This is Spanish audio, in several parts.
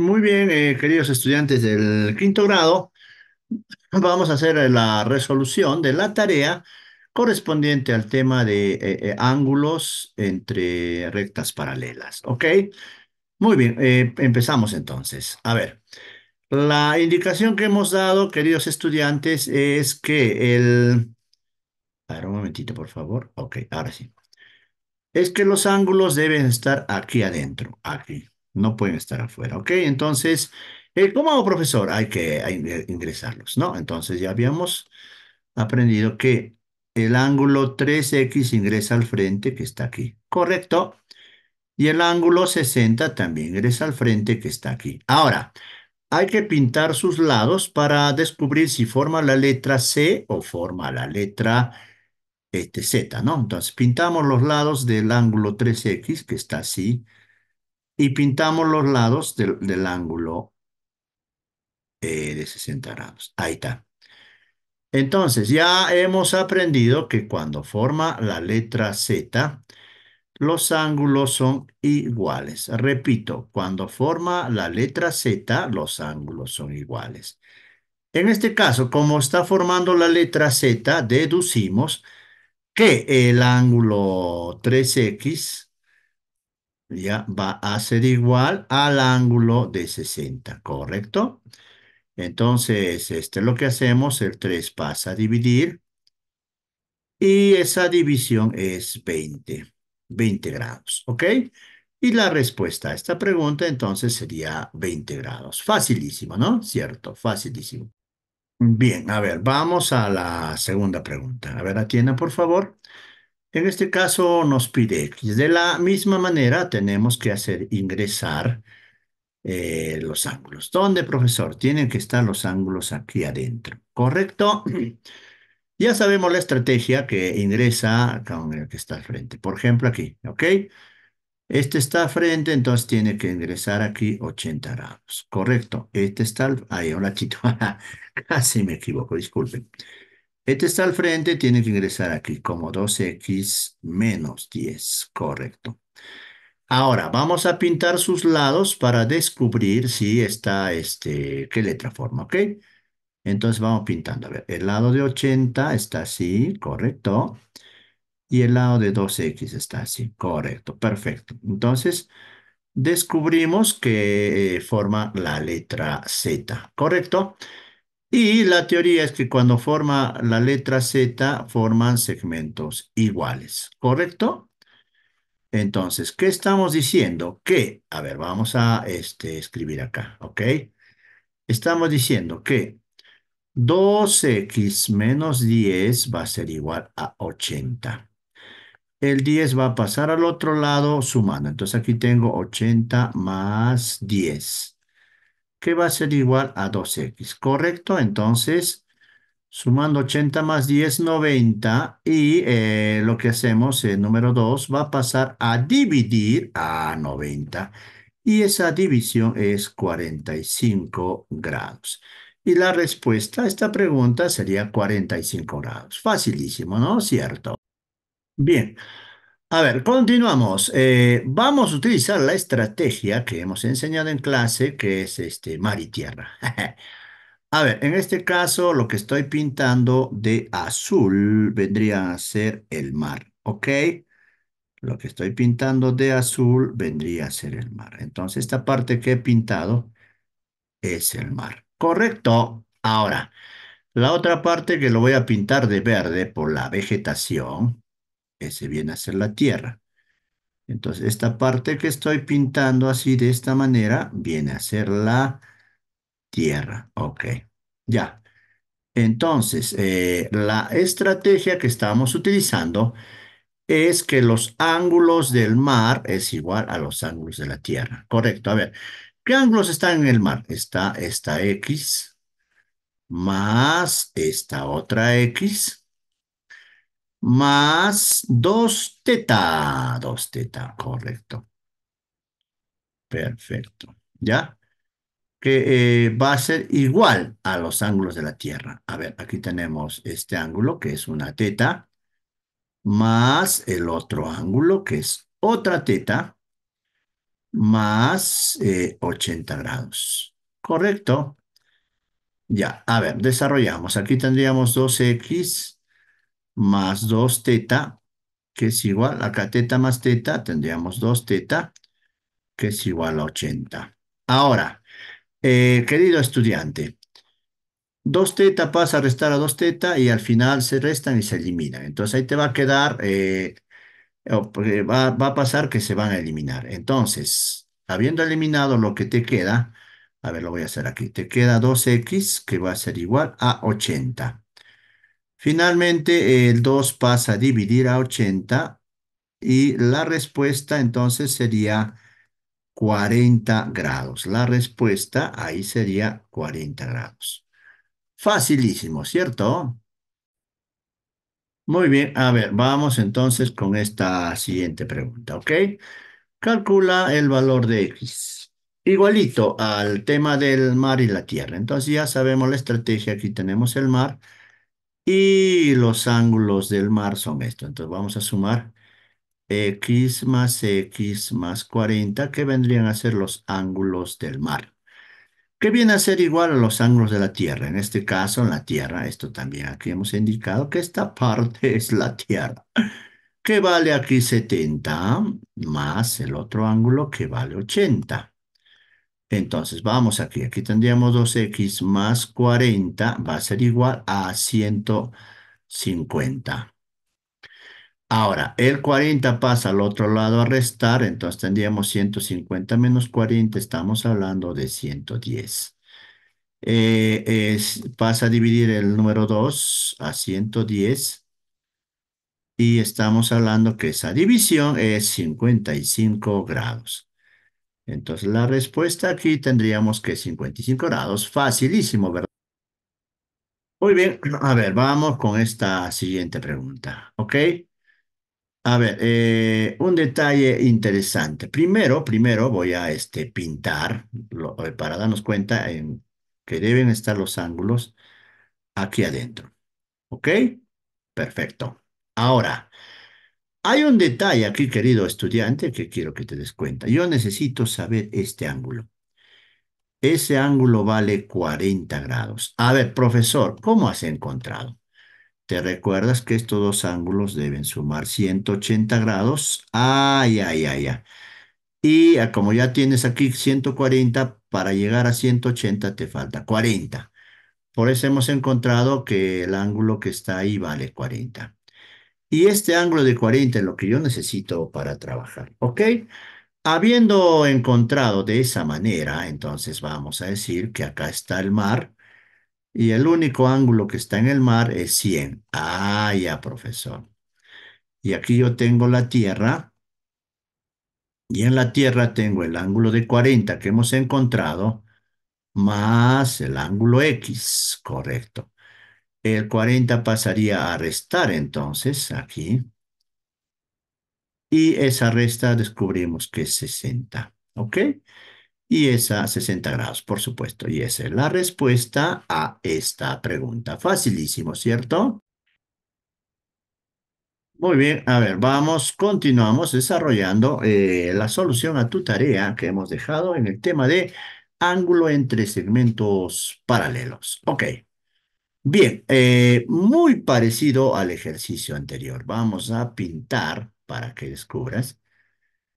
Muy bien, eh, queridos estudiantes del quinto grado, vamos a hacer eh, la resolución de la tarea correspondiente al tema de eh, ángulos entre rectas paralelas, ¿ok? Muy bien, empezamos entonces. A ver, la indicación que hemos dado, queridos estudiantes, es que el... A ver, un momentito, por favor. Ok, ahora sí. Es que los ángulos deben estar aquí adentro, aquí. No pueden estar afuera, ¿ok? Entonces, eh, ¿cómo hago, profesor? Hay que ingresarlos, ¿no? Entonces ya habíamos aprendido que el ángulo 3X ingresa al frente, que está aquí, ¿correcto? Y el ángulo 60 también ingresa al frente, que está aquí. Ahora, hay que pintar sus lados para descubrir si forma la letra C o forma la letra este, Z, ¿no? Entonces, pintamos los lados del ángulo 3X, que está así, y pintamos los lados del, ángulo eh, de 60 grados. Ahí está. Entonces, ya hemos aprendido que cuando forma la letra Z, los ángulos son iguales. Repito, cuando forma la letra Z, los ángulos son iguales. En este caso, como está formando la letra Z, deducimos que el ángulo 3X ya va a ser igual al ángulo de 60, ¿correcto? Entonces, este, lo que hacemos, el 3 pasa a dividir y esa división es 20, 20 grados, ¿ok? Y la respuesta a esta pregunta entonces sería 20 grados. Facilísimo, ¿no? Cierto, facilísimo. Bien, a ver, vamos a la segunda pregunta. A ver, Atiena, por favor. En este caso nos pide X. De la misma manera tenemos que hacer ingresar eh, los ángulos. ¿Dónde, profesor? Tienen que estar los ángulos aquí adentro. ¿Correcto? Ya sabemos la estrategia que ingresa con el que está al frente. Por ejemplo, aquí, ¿ok? Este está al frente, entonces tiene que ingresar aquí 80 grados. Correcto. Este está... al Ahí, hola, Chito. Casi me equivoco, disculpen. Este está al frente, tiene que ingresar aquí como 2 x menos 10, correcto. Ahora, vamos a pintar sus lados para descubrir si está, este, qué letra forma, ¿ok? Entonces vamos pintando. A ver, el lado de 80 está así, correcto. Y el lado de 2x está así, correcto, perfecto. Entonces, descubrimos que eh, forma la letra Z, ¿correcto? correcto y la teoría es que cuando forma la letra Z, forman segmentos iguales, ¿correcto? Entonces, ¿qué estamos diciendo? Que, a ver, vamos a este, escribir acá, ¿ok? Estamos diciendo que 2x menos 10 va a ser igual a 80. El 10 va a pasar al otro lado sumando. Entonces aquí tengo 80 más 10 que va a ser igual a 2x, ¿correcto? Entonces, sumando 80 más 10, 90, y eh, lo que hacemos, el número 2, va a pasar a dividir a 90, y esa división es 45 grados. Y la respuesta a esta pregunta sería 45 grados. Facilísimo, ¿no? ¿Cierto? Bien. A ver, continuamos. Eh, vamos a utilizar la estrategia que hemos enseñado en clase, que es este mar y tierra. a ver, en este caso lo que estoy pintando de azul vendría a ser el mar, ¿ok? Lo que estoy pintando de azul vendría a ser el mar. Entonces esta parte que he pintado es el mar. Correcto. Ahora, la otra parte que lo voy a pintar de verde por la vegetación ese viene a ser la tierra. Entonces, esta parte que estoy pintando así de esta manera viene a ser la tierra. Ok, ya. Entonces, eh, la estrategia que estamos utilizando es que los ángulos del mar es igual a los ángulos de la tierra. Correcto. A ver, ¿qué ángulos están en el mar? Está esta X más esta otra X más 2 teta. 2 teta, correcto. Perfecto. ¿Ya? Que eh, va a ser igual a los ángulos de la Tierra. A ver, aquí tenemos este ángulo que es una teta, más el otro ángulo que es otra teta, más 80 eh, grados. ¿Correcto? Ya, a ver, desarrollamos. Aquí tendríamos 2x más 2 teta, que es igual, acá teta más teta, tendríamos 2 teta, que es igual a 80. Ahora, eh, querido estudiante, 2 teta pasa a restar a 2 teta y al final se restan y se eliminan. Entonces ahí te va a quedar, eh, eh, va a pasar que se van a eliminar. Entonces, habiendo eliminado lo que te queda, a ver, lo voy a hacer aquí, te queda 2x que va a ser igual a 80. Finalmente, el 2 pasa a dividir a 80 y la respuesta entonces sería 40 grados. La respuesta ahí sería 40 grados. Facilísimo, ¿cierto? Muy bien, a ver, vamos entonces con esta siguiente pregunta, ¿ok? Calcula el valor de X. Igualito al tema del mar y la tierra. Entonces ya sabemos la estrategia, aquí tenemos el mar. Y los ángulos del mar son estos. Entonces vamos a sumar eh, x más x más 40, que vendrían a ser los ángulos del mar. Que viene a ser igual a los ángulos de la Tierra. En este caso, en la Tierra, esto también aquí hemos indicado que esta parte es la Tierra. Que vale aquí 70, más el otro ángulo que vale 80. Entonces, vamos aquí. Aquí tendríamos 2x más 40 va a ser igual a 150. Ahora, el 40 pasa al otro lado a restar, entonces tendríamos 150 menos 40, estamos hablando de 110. Eh, pasa a dividir el número 2 a 110 y estamos hablando que esa división es 55 grados. Entonces la respuesta aquí tendríamos que 55 grados, facilísimo, ¿verdad? Muy bien, a ver, vamos con esta siguiente pregunta, ¿ok? A ver, eh, un detalle interesante. Primero, primero voy a este, pintar eh, para darnos cuenta que deben estar los ángulos aquí adentro, ¿ok? Perfecto. Ahora, hay un detalle aquí, querido estudiante, que quiero que te des cuenta. Yo necesito saber este ángulo. Ese ángulo vale 40 grados. A ver, profesor, ¿cómo has encontrado? Te recuerdas que estos dos ángulos deben sumar 180 grados. Ay, ay, ay, ay. Y como ya tienes aquí 140, para llegar a 180 te falta 40. Por eso hemos encontrado que el ángulo que está ahí vale 40 y este ángulo de 40 es lo que yo necesito para trabajar, ¿ok? Habiendo encontrado de esa manera, entonces vamos a decir que acá está el mar y el único ángulo que está en el mar es 100. Ah, ya, profesor. Y aquí yo tengo la tierra y en la tierra tengo el ángulo de 40 que hemos encontrado más el ángulo X, correcto. El 40 pasaría a restar entonces aquí. Y esa resta descubrimos que es 60, ¿ok? Y esa 60 grados, por supuesto. Y esa es la respuesta a esta pregunta. Facilísimo, ¿cierto? Muy bien, a ver, vamos, continuamos desarrollando eh, la solución a tu tarea que hemos dejado en el tema de ángulo entre segmentos paralelos. Ok. Bien, eh, muy parecido al ejercicio anterior. Vamos a pintar para que descubras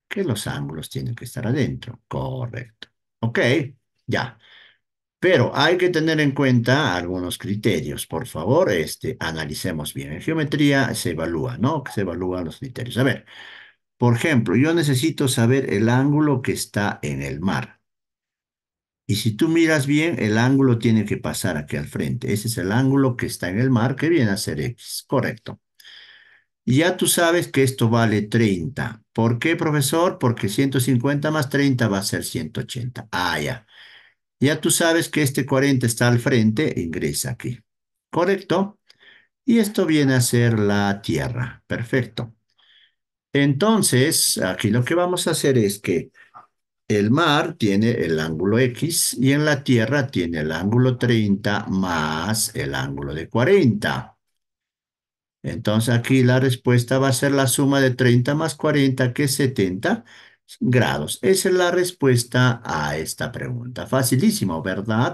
que los ángulos tienen que estar adentro. Correcto. Ok, ya. Pero hay que tener en cuenta algunos criterios. Por favor, este, analicemos bien. En geometría se evalúa, ¿no? Se evalúan los criterios. A ver, por ejemplo, yo necesito saber el ángulo que está en el mar. Y si tú miras bien, el ángulo tiene que pasar aquí al frente. Ese es el ángulo que está en el mar, que viene a ser X. Correcto. ya tú sabes que esto vale 30. ¿Por qué, profesor? Porque 150 más 30 va a ser 180. Ah, ya. Ya tú sabes que este 40 está al frente, ingresa aquí. ¿Correcto? Y esto viene a ser la tierra. Perfecto. Entonces, aquí lo que vamos a hacer es que el mar tiene el ángulo X y en la Tierra tiene el ángulo 30 más el ángulo de 40. Entonces aquí la respuesta va a ser la suma de 30 más 40, que es 70 grados. Esa es la respuesta a esta pregunta. Facilísimo, ¿verdad?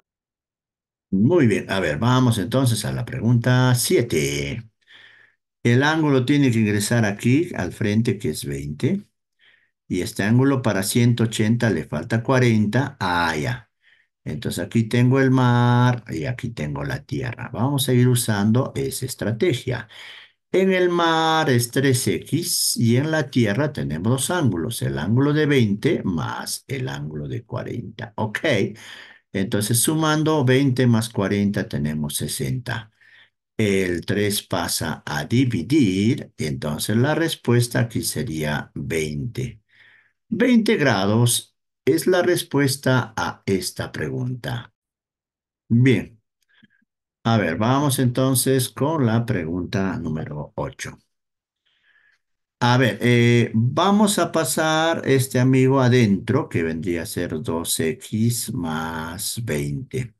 Muy bien, a ver, vamos entonces a la pregunta 7. El ángulo tiene que ingresar aquí, al frente, que es 20. Y este ángulo para 180 le falta 40. Ah, ya. Entonces aquí tengo el mar y aquí tengo la tierra. Vamos a ir usando esa estrategia. En el mar es 3x y en la tierra tenemos dos ángulos. El ángulo de 20 más el ángulo de 40. Ok. Entonces sumando 20 más 40 tenemos 60 el 3 pasa a dividir, entonces la respuesta aquí sería 20. 20 grados es la respuesta a esta pregunta. Bien. A ver, vamos entonces con la pregunta número 8. A ver, eh, vamos a pasar este amigo adentro, que vendría a ser 2x más 20.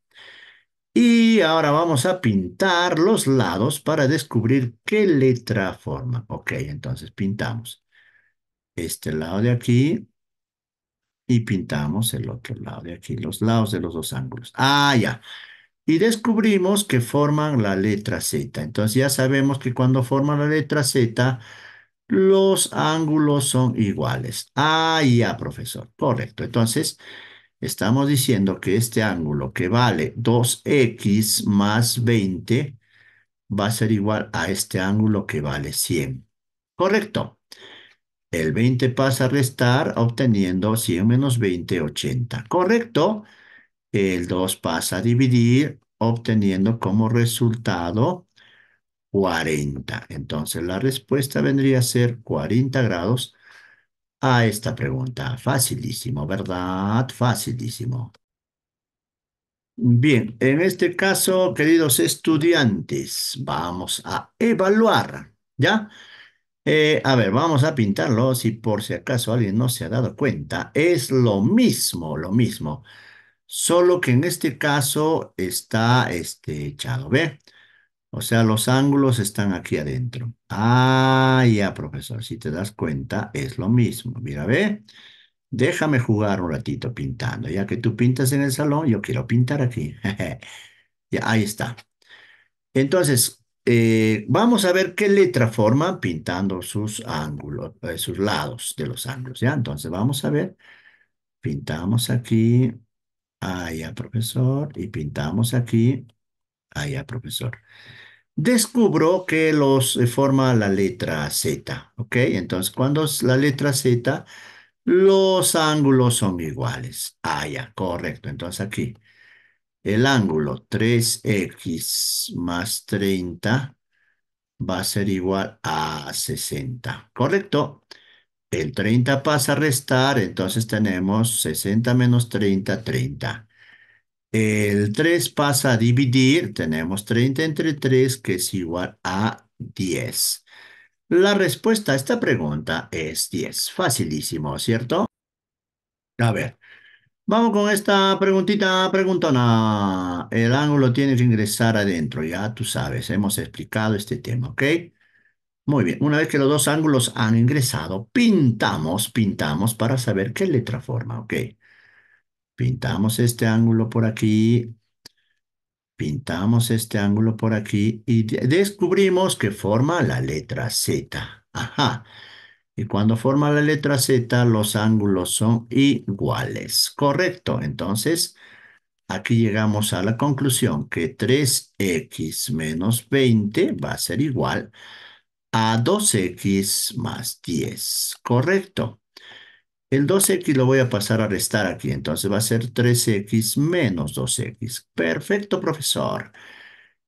Y ahora vamos a pintar los lados para descubrir qué letra forma. Ok, entonces pintamos este lado de aquí y pintamos el otro lado de aquí, los lados de los dos ángulos. Ah, ya. Y descubrimos que forman la letra Z. Entonces ya sabemos que cuando forman la letra Z, los ángulos son iguales. Ah, ya, profesor. Correcto. Entonces, estamos diciendo que este ángulo que vale 2x más 20 va a ser igual a este ángulo que vale 100. Correcto. El 20 pasa a restar obteniendo 100 menos 20, 80. ¿Correcto? El 2 pasa a dividir obteniendo como resultado 40. Entonces la respuesta vendría a ser 40 grados a esta pregunta. Facilísimo, ¿verdad? Facilísimo. Bien, en este caso, queridos estudiantes, vamos a evaluar, ¿ya? Eh, a ver, vamos a pintarlo si por si acaso alguien no se ha dado cuenta. Es lo mismo, lo mismo. Solo que en este caso está este, echado, ¿ve? O sea, los ángulos están aquí adentro. Ah, ya, profesor, si te das cuenta, es lo mismo. Mira, ¿ve? Déjame jugar un ratito pintando. Ya que tú pintas en el salón, yo quiero pintar aquí. ya, ahí está. Entonces, eh, vamos a ver qué letra forma pintando sus ángulos, eh, sus lados de los ángulos, ¿ya? Entonces vamos a ver, pintamos aquí, allá profesor, y pintamos aquí, allá profesor. Descubro que los eh, forma la letra Z, ¿ok? Entonces cuando es la letra Z, los ángulos son iguales. Allá, ah, correcto. Entonces aquí, el ángulo 3x más 30 va a ser igual a 60. ¿Correcto? El 30 pasa a restar, entonces tenemos 60 menos 30, 30. El 3 pasa a dividir, tenemos 30 entre 3 que es igual a 10. La respuesta a esta pregunta es 10. Facilísimo, ¿cierto? A ver, Vamos con esta preguntita preguntona. El ángulo tiene que ingresar adentro, ya tú sabes, hemos explicado este tema, ¿ok? Muy bien, una vez que los dos ángulos han ingresado, pintamos, pintamos para saber qué letra forma, ¿ok? Pintamos este ángulo por aquí, pintamos este ángulo por aquí y descubrimos que forma la letra Z. Ajá. Y cuando forma la letra Z, los ángulos son iguales. Correcto. Entonces, aquí llegamos a la conclusión que 3x menos 20 va a ser igual a 2x más 10. Correcto. El 2x lo voy a pasar a restar aquí, entonces va a ser 3x menos 2x. Perfecto, profesor.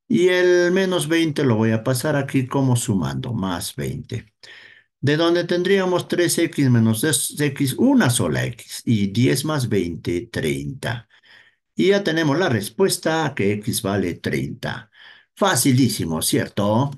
Y el menos 20 lo voy a pasar aquí como sumando, más 20 de donde tendríamos 3x menos 2x, una sola x, y 10 más 20, 30. Y ya tenemos la respuesta que x vale 30. Facilísimo, ¿cierto?